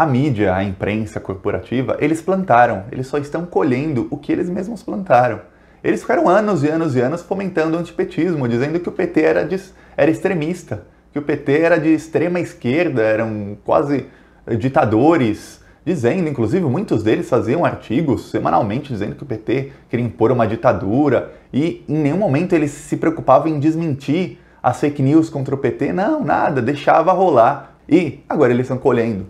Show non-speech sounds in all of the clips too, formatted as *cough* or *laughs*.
A mídia, a imprensa corporativa, eles plantaram, eles só estão colhendo o que eles mesmos plantaram. Eles ficaram anos e anos e anos fomentando o antipetismo, dizendo que o PT era, de, era extremista, que o PT era de extrema esquerda, eram quase eh, ditadores, dizendo, inclusive muitos deles faziam artigos semanalmente dizendo que o PT queria impor uma ditadura e em nenhum momento eles se preocupavam em desmentir as fake news contra o PT, não, nada, deixava rolar. E agora eles estão colhendo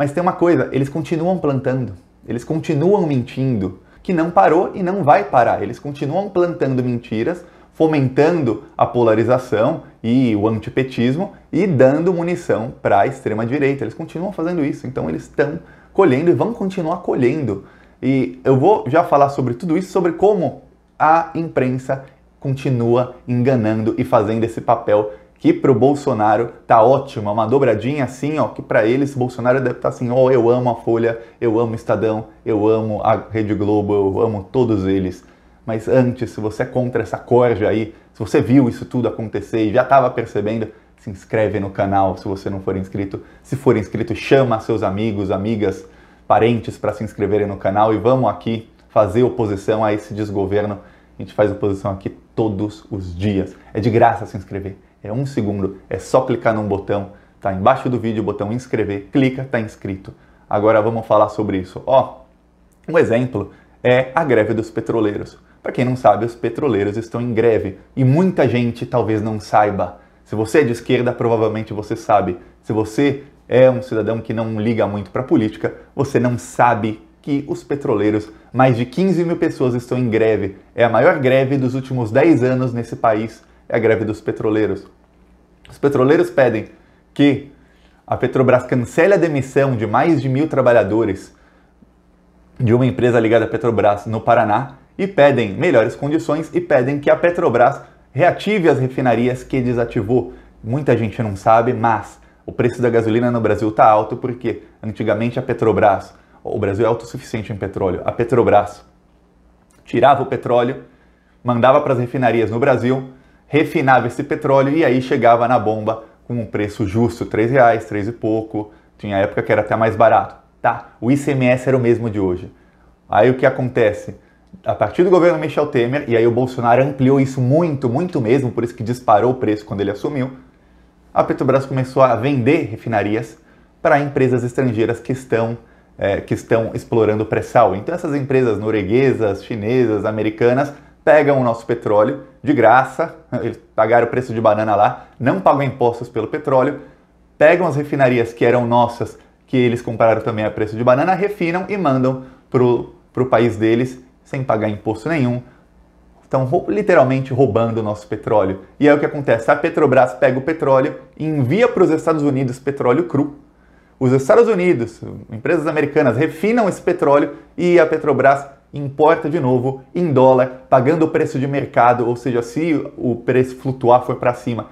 mas tem uma coisa, eles continuam plantando, eles continuam mentindo, que não parou e não vai parar. Eles continuam plantando mentiras, fomentando a polarização e o antipetismo e dando munição para a extrema direita. Eles continuam fazendo isso, então eles estão colhendo e vão continuar colhendo. E eu vou já falar sobre tudo isso, sobre como a imprensa continua enganando e fazendo esse papel que pro Bolsonaro tá ótima, é uma dobradinha assim, ó, que para eles Bolsonaro deve estar tá assim, ó, oh, eu amo a Folha, eu amo o Estadão, eu amo a Rede Globo, eu amo todos eles. Mas antes, se você é contra essa corja aí, se você viu isso tudo acontecer e já estava percebendo, se inscreve no canal se você não for inscrito. Se for inscrito, chama seus amigos, amigas, parentes para se inscreverem no canal e vamos aqui fazer oposição a esse desgoverno. A gente faz oposição aqui todos os dias. É de graça se inscrever é um segundo, é só clicar num botão, tá embaixo do vídeo o botão inscrever, clica, tá inscrito. Agora vamos falar sobre isso. Ó, um exemplo é a greve dos petroleiros. Para quem não sabe, os petroleiros estão em greve e muita gente talvez não saiba. Se você é de esquerda, provavelmente você sabe. Se você é um cidadão que não liga muito para política, você não sabe que os petroleiros, mais de 15 mil pessoas estão em greve. É a maior greve dos últimos 10 anos nesse país é a greve dos petroleiros. Os petroleiros pedem que a Petrobras cancele a demissão de mais de mil trabalhadores de uma empresa ligada à Petrobras no Paraná e pedem melhores condições e pedem que a Petrobras reative as refinarias que desativou. Muita gente não sabe, mas o preço da gasolina no Brasil está alto porque antigamente a Petrobras, o Brasil é autossuficiente em petróleo, a Petrobras tirava o petróleo, mandava para as refinarias no Brasil, refinava esse petróleo e aí chegava na bomba com um preço justo, 3 reais, 3 e pouco. Tinha época que era até mais barato. Tá, o ICMS era o mesmo de hoje. Aí o que acontece? A partir do governo Michel Temer, e aí o Bolsonaro ampliou isso muito, muito mesmo, por isso que disparou o preço quando ele assumiu, a Petrobras começou a vender refinarias para empresas estrangeiras que estão, é, que estão explorando o pré-sal. Então essas empresas norueguesas, chinesas, americanas pegam o nosso petróleo de graça, *laughs* eles pagaram o preço de banana lá, não pagam impostos pelo petróleo, pegam as refinarias que eram nossas, que eles compraram também a preço de banana, refinam e mandam pro, pro país deles sem pagar imposto nenhum. Estão literalmente roubando o nosso petróleo. E é o que acontece: a Petrobras pega o petróleo e envia para os Estados Unidos petróleo cru. Os Estados Unidos, empresas americanas, refinam esse petróleo e a Petrobras importa de novo em dólar, pagando o preço de mercado, ou seja, se o preço flutuar for para cima,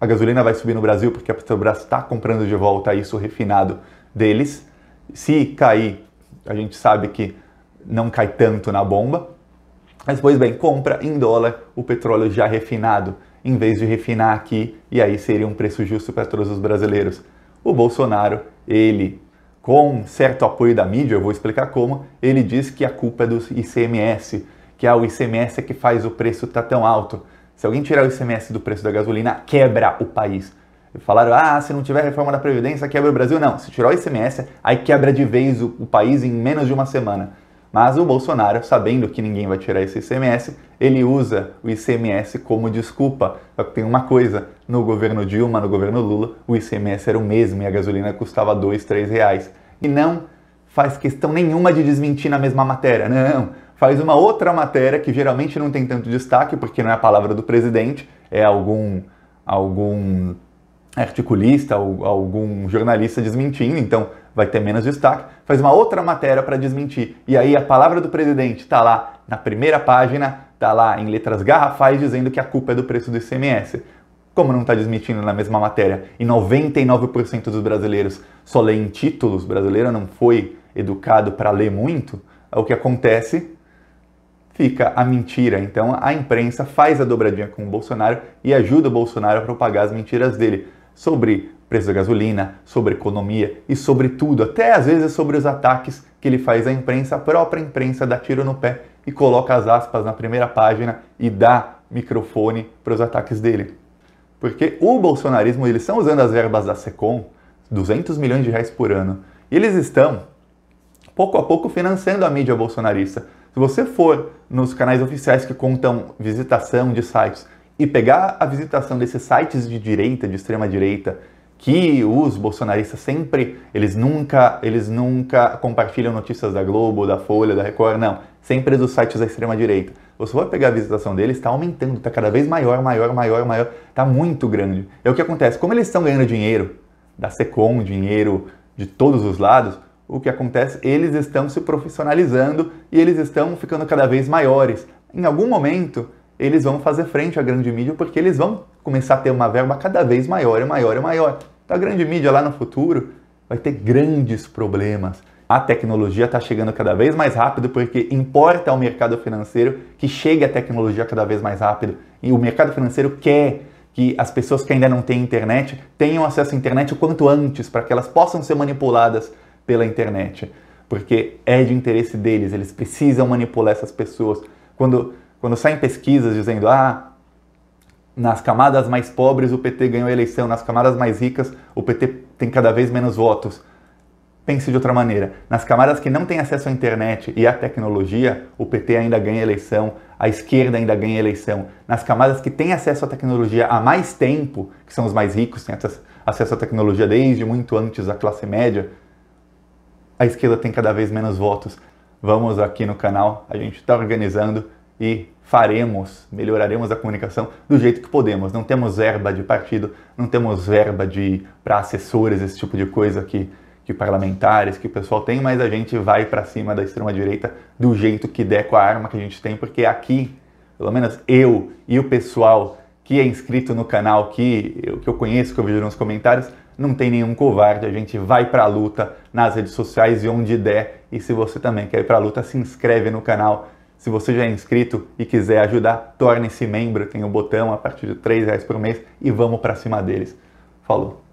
a gasolina vai subir no Brasil porque a Petrobras está comprando de volta isso refinado deles. Se cair, a gente sabe que não cai tanto na bomba. Mas, pois bem, compra em dólar o petróleo já refinado, em vez de refinar aqui, e aí seria um preço justo para todos os brasileiros. O Bolsonaro, ele com certo apoio da mídia, eu vou explicar como, ele diz que a culpa é do ICMS, que é o ICMS que faz o preço estar tá tão alto. Se alguém tirar o ICMS do preço da gasolina, quebra o país. Falaram, ah, se não tiver reforma da Previdência, quebra o Brasil. Não, se tirar o ICMS, aí quebra de vez o, o país em menos de uma semana. Mas o Bolsonaro, sabendo que ninguém vai tirar esse ICMS, ele usa o ICMS como desculpa. Só que tem uma coisa, no governo Dilma, no governo Lula, o ICMS era o mesmo e a gasolina custava dois, três reais. E não faz questão nenhuma de desmentir na mesma matéria, não. Faz uma outra matéria que geralmente não tem tanto destaque, porque não é a palavra do presidente, é algum algum articulista, algum jornalista desmentindo, então vai ter menos destaque, faz uma outra matéria para desmentir. E aí a palavra do presidente está lá na primeira página, está lá em letras garrafais dizendo que a culpa é do preço do ICMS. Como não está desmentindo na mesma matéria e 99% dos brasileiros só lê em títulos, o brasileiro não foi educado para ler muito, é o que acontece fica a mentira. Então a imprensa faz a dobradinha com o Bolsonaro e ajuda o Bolsonaro a propagar as mentiras dele sobre preço da gasolina, sobre economia e sobre tudo, até às vezes sobre os ataques que ele faz à imprensa, a própria imprensa dá tiro no pé e coloca as aspas na primeira página e dá microfone para os ataques dele. Porque o bolsonarismo, eles estão usando as verbas da SECOM, 200 milhões de reais por ano, e eles estão, pouco a pouco, financiando a mídia bolsonarista. Se você for nos canais oficiais que contam visitação de sites, e pegar a visitação desses sites de direita, de extrema direita, que os bolsonaristas sempre, eles nunca, eles nunca compartilham notícias da Globo, da Folha, da Record, não. Sempre é dos sites da extrema direita. Você vai pegar a visitação deles, está aumentando, está cada vez maior, maior, maior, maior, está muito grande. É o que acontece. Como eles estão ganhando dinheiro da Secom, dinheiro de todos os lados, o que acontece? Eles estão se profissionalizando e eles estão ficando cada vez maiores. Em algum momento, eles vão fazer frente à grande mídia porque eles vão começar a ter uma verba cada vez maior e maior e maior. Então a grande mídia lá no futuro vai ter grandes problemas. A tecnologia está chegando cada vez mais rápido porque importa ao mercado financeiro que chegue a tecnologia cada vez mais rápido. E o mercado financeiro quer que as pessoas que ainda não têm internet tenham acesso à internet o quanto antes para que elas possam ser manipuladas pela internet. Porque é de interesse deles, eles precisam manipular essas pessoas. Quando quando saem pesquisas dizendo, ah, nas camadas mais pobres o PT ganhou a eleição, nas camadas mais ricas o PT tem cada vez menos votos. Pense de outra maneira. Nas camadas que não têm acesso à internet e à tecnologia, o PT ainda ganha eleição, a esquerda ainda ganha eleição. Nas camadas que têm acesso à tecnologia há mais tempo, que são os mais ricos, têm acesso à tecnologia desde muito antes da classe média, a esquerda tem cada vez menos votos. Vamos aqui no canal, a gente está organizando e faremos, melhoraremos a comunicação do jeito que podemos. Não temos verba de partido, não temos verba de para assessores, esse tipo de coisa que, que parlamentares, que o pessoal tem, mas a gente vai para cima da extrema direita do jeito que der com a arma que a gente tem, porque aqui, pelo menos eu e o pessoal que é inscrito no canal, que eu, que eu conheço, que eu vejo nos comentários, não tem nenhum covarde, a gente vai para a luta nas redes sociais e onde der. E se você também quer ir para a luta, se inscreve no canal, se você já é inscrito e quiser ajudar, torne-se membro. Tem o um botão a partir de R$ reais por mês e vamos para cima deles. Falou!